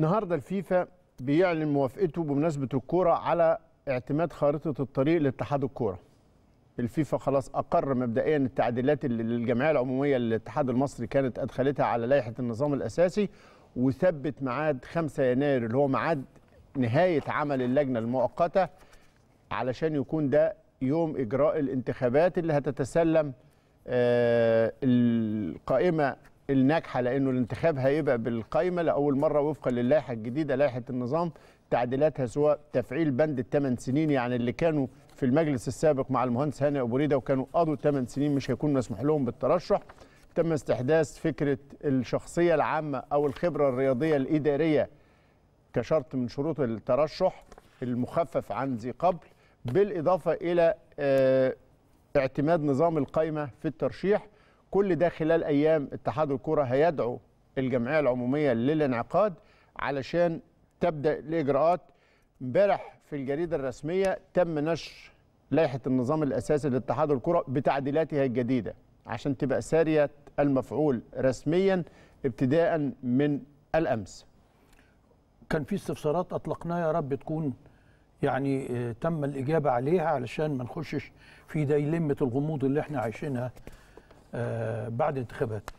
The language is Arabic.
النهارده الفيفا بيعلن موافقته بمناسبه الكوره على اعتماد خارطه الطريق لاتحاد الكوره. الفيفا خلاص اقر مبدئيا التعديلات اللي الجمعيه العموميه للاتحاد المصري كانت ادخلتها على لائحه النظام الاساسي وثبت ميعاد 5 يناير اللي هو ميعاد نهايه عمل اللجنه المؤقته علشان يكون ده يوم اجراء الانتخابات اللي هتتسلم آه، القائمه الناجحه لانه الانتخاب هيبقى بالقائمه لاول مره وفقا للائحه الجديده لائحه النظام تعديلاتها سواء تفعيل بند الثمان سنين يعني اللي كانوا في المجلس السابق مع المهندس هاني ابو ريده وكانوا قضوا ثمان سنين مش هيكون مسموح لهم بالترشح تم استحداث فكره الشخصيه العامه او الخبره الرياضيه الاداريه كشرط من شروط الترشح المخفف عن ذي قبل بالاضافه الى آه، اعتماد نظام القائمه في الترشيح كل ده خلال ايام اتحاد الكره هيدعو الجمعيه العموميه للانعقاد علشان تبدا الاجراءات امبارح في الجريده الرسميه تم نشر لائحه النظام الاساسي لاتحاد الكره بتعديلاتها الجديده عشان تبقى ساريه المفعول رسميا ابتداء من الامس كان في استفسارات اطلقناها يا رب تكون يعني آه، تم الاجابه عليها علشان ما نخشش في ديلمه الغموض اللي احنا عايشينها آه، بعد انتخابات